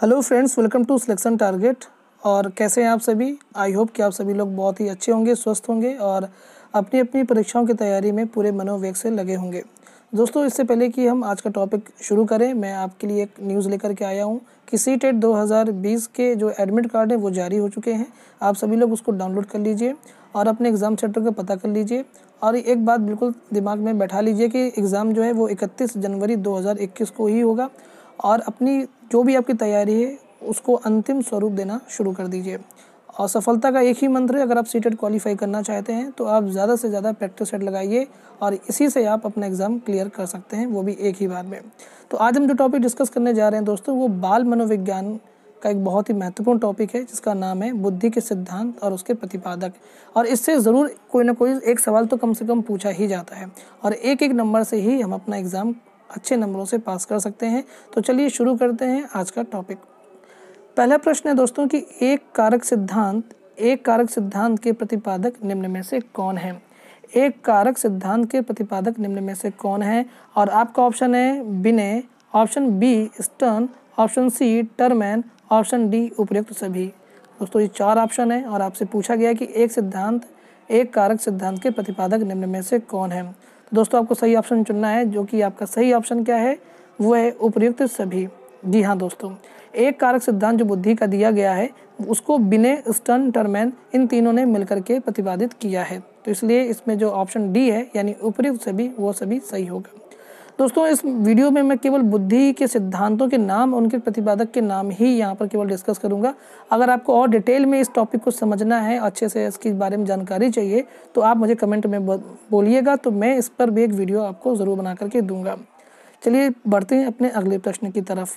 hello friends welcome to selection target और कैसे हैं आप सभी आई होप कि आप सभी लोग बहुत ही अच्छे होंगे स्वस्थ होंगे और अपनी अपनी परीक्षाओं की तैयारी में पूरे मनोवेग से लगे होंगे दोस्तों इससे पहले कि हम आज का टॉपिक शुरू करें मैं आपके लिए एक न्यूज़ लेकर के आया हूँ कि सी टेट e दो के जो एडमिट कार्ड हैं वो जारी हो चुके हैं आप सभी लोग उसको डाउनलोड कर लीजिए और अपने एग्ज़ाम सेंटर का पता कर लीजिए और एक बात बिल्कुल दिमाग में बैठा लीजिए कि एग्ज़ाम जो है वो इकतीस जनवरी दो को ही होगा और अपनी जो भी आपकी तैयारी है उसको अंतिम स्वरूप देना शुरू कर दीजिए और सफलता का एक ही मंत्र है अगर आप टेट क्वालिफाई करना चाहते हैं तो आप ज़्यादा से ज़्यादा प्रैक्टिस सेट लगाइए और इसी से आप अपना एग्ज़ाम क्लियर कर सकते हैं वो भी एक ही बार में तो आज हम जो टॉपिक डिस्कस करने जा रहे हैं दोस्तों वो बाल मनोविज्ञान का एक बहुत ही महत्वपूर्ण टॉपिक है जिसका नाम है बुद्धि के सिद्धांत और उसके प्रतिपादक और इससे ज़रूर कोई ना कोई एक सवाल तो कम से कम पूछा ही जाता है और एक एक नंबर से ही हम अपना एग्ज़ाम अच्छे नंबरों से पास कर सकते हैं तो चलिए शुरू करते हैं आज का टॉपिक पहला प्रश्न है दोस्तों कि एक कारक सिद्धांत एक कारक सिद्धांत के प्रतिपादक निम्न में से कौन है एक कारक सिद्धांत के प्रतिपादक निम्न में से कौन है और आपका ऑप्शन है Binet option B Stern option C Terman option D उपयुक्त सभी दोस्तों ये चार ऑप्शन है और आपसे पूछा गया कि एक सिद्धांत एक कारक सिद्धांत के प्रतिपादक निम्न में से कौन है दोस्तों आपको सही ऑप्शन चुनना है जो कि आपका सही ऑप्शन क्या है वो है उपयुक्त सभी जी हाँ दोस्तों एक कारक सिद्धांत जो बुद्धि का दिया गया है उसको बिने स्टन टर्मैन इन तीनों ने मिलकर के प्रतिपादित किया है तो इसलिए इसमें जो ऑप्शन डी है यानी उपयुक्त सभी वो सभी सही होगा दोस्तों इस वीडियो में मैं केवल बुद्धि के सिद्धांतों के नाम उनके प्रतिपादक के नाम ही यहाँ पर केवल डिस्कस करूँगा अगर आपको और डिटेल में इस टॉपिक को समझना है अच्छे से इसके बारे में जानकारी चाहिए तो आप मुझे कमेंट में बोलिएगा तो मैं इस पर भी एक वीडियो आपको ज़रूर बना करके दूंगा चलिए बढ़ते हैं अपने अगले प्रश्न की तरफ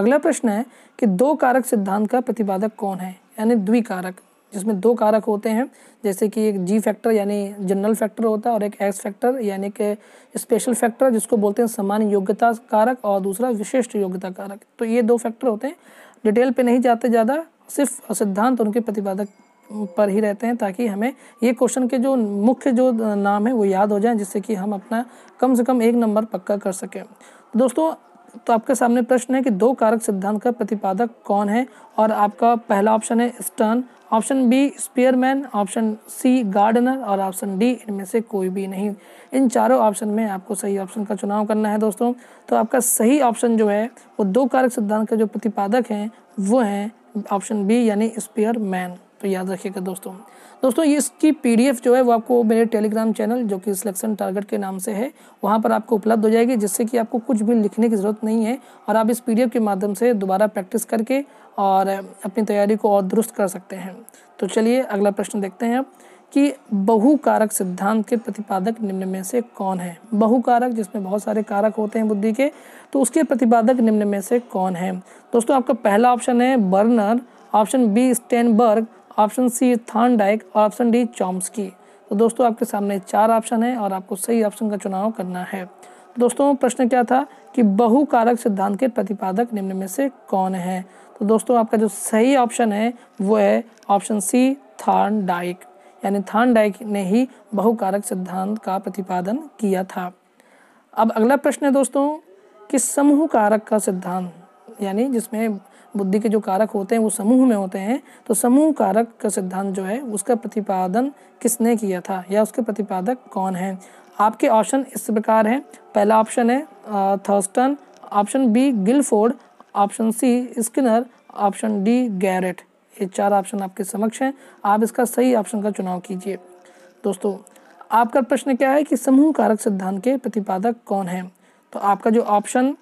अगला प्रश्न है कि दो कारक सिद्धांत का प्रतिपादक कौन है यानी द्विकारक जिसमें दो कारक होते हैं जैसे कि एक जी फैक्टर यानी जनरल फैक्टर होता है और एक एक्स फैक्टर यानी कि स्पेशल फैक्टर जिसको बोलते हैं समान योग्यता कारक और दूसरा विशिष्ट योग्यता कारक तो ये दो फैक्टर होते हैं डिटेल पे नहीं जाते ज़्यादा सिर्फ सिद्धांत उनके प्रतिपादक पर ही रहते हैं ताकि हमें ये क्वेश्चन के जो मुख्य जो नाम है वो याद हो जाए जिससे कि हम अपना कम से कम एक नंबर पक्का कर सकें दोस्तों तो आपके सामने प्रश्न है कि दो कारक सिद्धांत का प्रतिपादक कौन है और आपका पहला ऑप्शन है Stern option B Spearman option C Gardner और ऑप्शन डी इनमें से कोई भी नहीं इन चारों ऑप्शन में आपको सही ऑप्शन का चुनाव करना है दोस्तों तो आपका सही ऑप्शन जो है वो दो कारक सिद्धांत का जो प्रतिपादक हैं वो हैं ऑप्शन बी यानी स्पियर मैन तो याद रखिएगा दोस्तों दोस्तों ये इसकी पीडीएफ जो है वो आपको मेरे टेलीग्राम चैनल जो कि सिलेक्शन टारगेट के नाम से है वहाँ पर आपको उपलब्ध हो जाएगी जिससे कि आपको कुछ भी लिखने की ज़रूरत नहीं है और आप इस पीडीएफ के माध्यम से दोबारा प्रैक्टिस करके और अपनी तैयारी को और दुरुस्त कर सकते हैं तो चलिए अगला प्रश्न देखते हैं आप कि बहुकारक सिद्धांत के प्रतिपादक निम्न में से कौन है बहुकारक जिसमें बहुत सारे कारक होते हैं बुद्धि के तो उसके प्रतिपादक निम्न में से कौन है दोस्तों आपका पहला ऑप्शन है Bruner option B Sternberg option C Thorndike और ऑप्शन डी चॉम्सकी तो दोस्तों आपके सामने चार ऑप्शन है और आपको सही ऑप्शन का चुनाव करना है तो दोस्तों प्रश्न क्या था कि बहुकारक सिद्धांत के प्रतिपादक निम्न में से कौन है तो दोस्तों आपका जो सही ऑप्शन है वो है ऑप्शन सी थान डाइक यानी थान डाइक ने ही बहुकारक सिद्धांत का प्रतिपादन किया था अब अगला प्रश्न है दोस्तों कि समूह कारक का सिद्धांत यानी जिसमें बुद्धि के जो कारक होते हैं वो समूह में होते हैं तो समूह कारक का सिद्धांत जो है उसका प्रतिपादन किसने किया था या उसके प्रतिपादक कौन है आपके ऑप्शन इस प्रकार हैं पहला ऑप्शन है Thurstone option B Guilford option C Skinner option D Garrett ये चार ऑप्शन आपके समक्ष हैं आप इसका सही ऑप्शन का चुनाव कीजिए दोस्तों आपका प्रश्न क्या है कि समूह कारक सिद्धांत के प्रतिपादक कौन है तो आपका जो ऑप्शन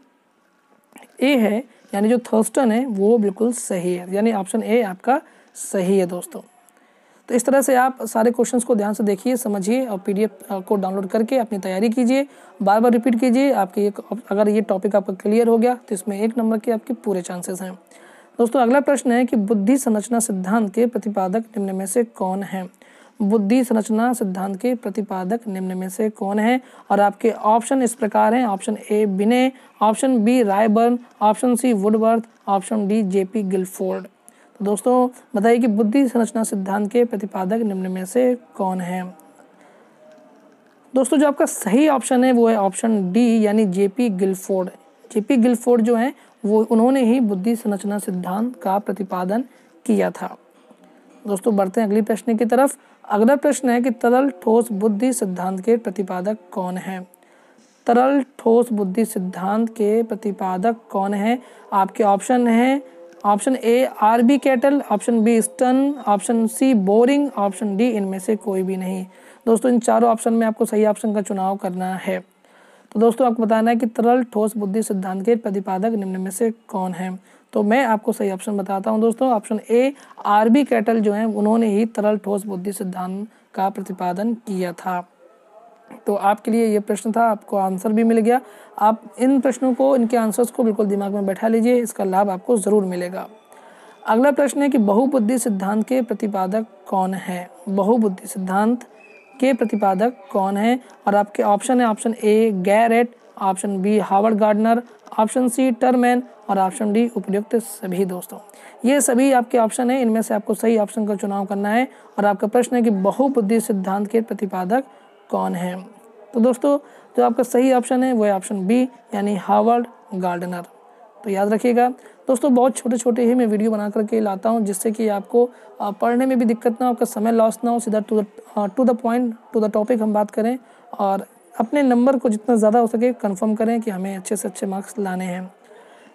ए है यानी जो थर्स्टन है वो बिल्कुल सही है यानी ऑप्शन ए आपका सही है दोस्तों तो इस तरह से आप सारे क्वेश्चंस को ध्यान से देखिए समझिए और पीडीएफ को डाउनलोड करके अपनी तैयारी कीजिए बार बार रिपीट कीजिए आपके ये अगर ये टॉपिक आपका क्लियर हो गया तो इसमें एक नंबर के आपके पूरे चांसेस हैं दोस्तों अगला प्रश्न है कि बुद्धि संरचना सिद्धांत के प्रतिपादक निम्न में से कौन है बुद्धि संरचना सिद्धांत के प्रतिपादक निम्न में से कौन है और आपके ऑप्शन इस प्रकार हैं option A Binet option B Ryburn option C Woodworth option D JP Guilford तो दोस्तों बताइए कि बुद्धि संरचना सिद्धांत के प्रतिपादक निम्न में से कौन है दोस्तों जो आपका सही ऑप्शन है वो है ऑप्शन डी यानी जेपी गिलफोर्ड जेपी गिलफोर्ड जो है वो उन्होंने ही बुद्धि संरचना सिद्धांत का प्रतिपादन किया था दोस्तों बढ़ते हैं अगली प्रश्न की तरफ अगला प्रश्न है कि तरल ठोस बुद्धि सिद्धांत के प्रतिपादक कौन है तरल ठोस बुद्धि सिद्धांत के प्रतिपादक कौन है आपके ऑप्शन हैं option A R B Cattell option B Stern option C Boring option D इनमें से कोई भी नहीं दोस्तों इन चारों ऑप्शन में आपको सही ऑप्शन का चुनाव करना है तो दोस्तों आपको बताना है कि तरल ठोस बुद्धि सिद्धांत के प्रतिपादक निम्न में से कौन है तो मैं आपको सही ऑप्शन बताता हूँ दोस्तों option A R B Cattell जो है उन्होंने ही तरल ठोस बुद्धि सिद्धांत का प्रतिपादन किया था तो आपके लिए ये प्रश्न था आपको आंसर भी मिल गया आप इन प्रश्नों को इनके आंसर्स को बिल्कुल दिमाग में बैठा लीजिए इसका लाभ आपको ज़रूर मिलेगा अगला प्रश्न है कि बहुबुद्धि सिद्धांत के प्रतिपादक कौन है बहुबुद्धि सिद्धांत के प्रतिपादक कौन है और आपके ऑप्शन है option A Garrett option B Howard Gardner option C Terman और ऑप्शन डी उपयुक्त सभी दोस्तों ये सभी आपके ऑप्शन हैं इनमें से आपको सही ऑप्शन का चुनाव करना है और आपका प्रश्न है कि बहुबुद्धि सिद्धांत के प्रतिपादक कौन है तो दोस्तों जो आपका सही ऑप्शन है वह ऑप्शन बी यानी हावर्ड गार्डनर तो याद रखिएगा दोस्तों बहुत छोटे छोटे ही मैं वीडियो बना करके लाता हूँ जिससे कि आपको पढ़ने में भी दिक्कत ना हो आपका समय लॉस ना हो सीधा to the to the point to the topic हम बात करें और अपने नंबर को जितना ज़्यादा हो सके कन्फर्म करें कि हमें अच्छे से अच्छे मार्क्स लाने हैं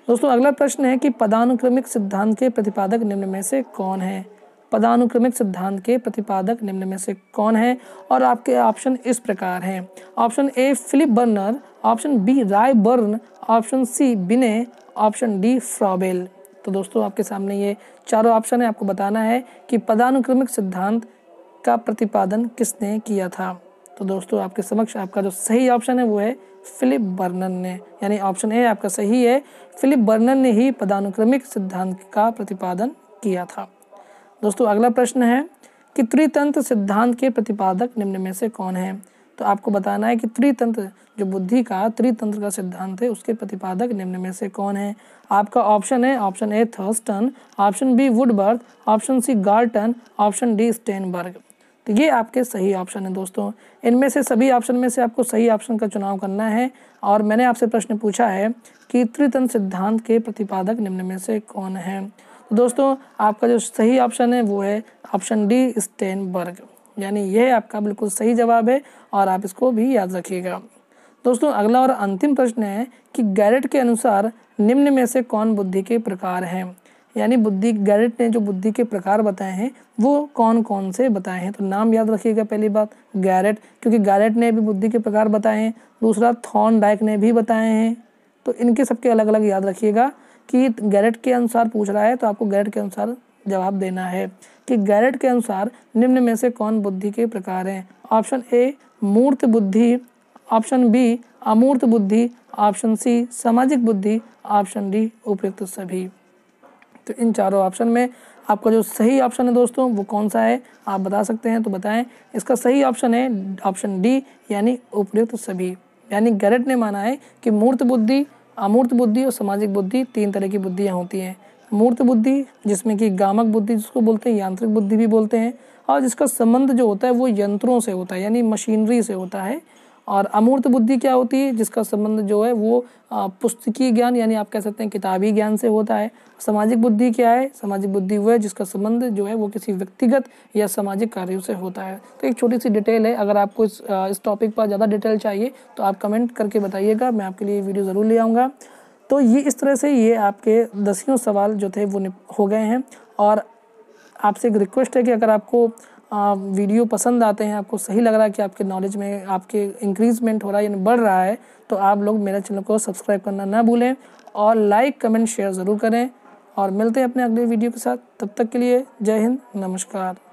दोस्तों अगला प्रश्न है कि पदानुक्रमिक सिद्धांत के प्रतिपादक निम्न में से कौन है पदानुक्रमिक सिद्धांत के प्रतिपादक निम्न में से कौन है और आपके ऑप्शन इस प्रकार हैं option A Philip Berner option B Ray Burn option C Binet option D Froebel तो दोस्तों आपके सामने ये चारों ऑप्शन है आपको बताना है कि पदानुक्रमिक सिद्धांत का प्रतिपादन किसने किया था तो दोस्तों आपके समक्ष आपका जो सही ऑप्शन है वो है फिलिप बर्नन ने यानी ऑप्शन ए आपका सही है फिलिप बर्नन ने ही पदानुक्रमिक सिद्धांत का प्रतिपादन किया था दोस्तों अगला प्रश्न है कि त्रितंत्र सिद्धांत के प्रतिपादक निम्न में से कौन है तो आपको बताना है कि त्रितंत्र जो बुद्धि का त्रितंत्र का सिद्धांत है उसके प्रतिपादक निम्न में से कौन है आपका ऑप्शन है option A Thurstone option B Woodworth option C Galton option D Sternberg तो ये आपके सही ऑप्शन है दोस्तों इनमें से सभी ऑप्शन में से आपको सही ऑप्शन का चुनाव करना है और मैंने आपसे प्रश्न पूछा है कि त्रितंत्र सिद्धांत के प्रतिपादक निम्न में से कौन है तो दोस्तों आपका जो सही ऑप्शन है वो है ऑप्शन डी स्टेनबर्ग यानी यह आपका बिल्कुल सही जवाब है और आप इसको भी याद रखिएगा दोस्तों अगला और अंतिम प्रश्न है कि गैरेट के अनुसार निम्न में से कौन बुद्धि के प्रकार हैं यानी बुद्धि गैरेट ने जो बुद्धि के प्रकार बताए हैं वो कौन कौन से बताए हैं तो नाम याद रखिएगा पहली बात गैरेट क्योंकि गैरेट ने भी बुद्धि के प्रकार बताए हैं दूसरा थॉर्न डाइक ने भी बताए हैं तो इनके सबके अलग अलग याद रखिएगा कि गैरेट के अनुसार पूछ रहा है तो आपको गैरेट के अनुसार जवाब देना है कि गैरेट के अनुसार निम्न में से कौन बुद्धि के प्रकार हैं ऑप्शन ए मूर्त बुद्धि ऑप्शन बी अमूर्त बुद्धि ऑप्शन सी सामाजिक बुद्धि ऑप्शन डी उपयुक्त सभी तो इन चारों ऑप्शन में आपका जो सही ऑप्शन है दोस्तों वो कौन सा है आप बता सकते हैं तो बताएं इसका सही ऑप्शन है ऑप्शन डी यानी उपयुक्त सभी यानी गैरेट ने माना है कि मूर्त बुद्धि अमूर्त बुद्धि और सामाजिक बुद्धि तीन तरह की बुद्धियाँ होती हैं मूर्त बुद्धि जिसमें कि गामक बुद्धि जिसको बोलते हैं यांत्रिक बुद्धि भी बोलते हैं और जिसका संबंध जो होता है वो यंत्रों से होता है यानी मशीनरी से होता है और अमूर्त बुद्धि क्या होती है जिसका संबंध जो है वो पुस्तकीय ज्ञान यानी आप कह सकते हैं किताबी ज्ञान से होता है सामाजिक बुद्धि क्या है सामाजिक बुद्धि वह है जिसका संबंध जो है वो किसी व्यक्तिगत या सामाजिक कार्यों से होता है तो एक छोटी सी डिटेल है अगर आपको इस इस टॉपिक पर ज़्यादा डिटेल चाहिए तो आप कमेंट करके बताइएगा मैं आपके लिए वीडियो ज़रूर ले आऊँगा तो ये इस तरह से ये आपके दसियों सवाल जो थे वो हो गए हैं और आपसे एक रिक्वेस्ट है कि अगर आपको वीडियो पसंद आते हैं आपको सही लग रहा है कि आपके नॉलेज में आपके इंक्रीजमेंट हो रहा है यानी बढ़ रहा है तो आप लोग मेरे चैनल को सब्सक्राइब करना ना भूलें और लाइक कमेंट शेयर ज़रूर करें और मिलते हैं अपने अगले वीडियो के साथ तब तक के लिए जय हिंद नमस्कार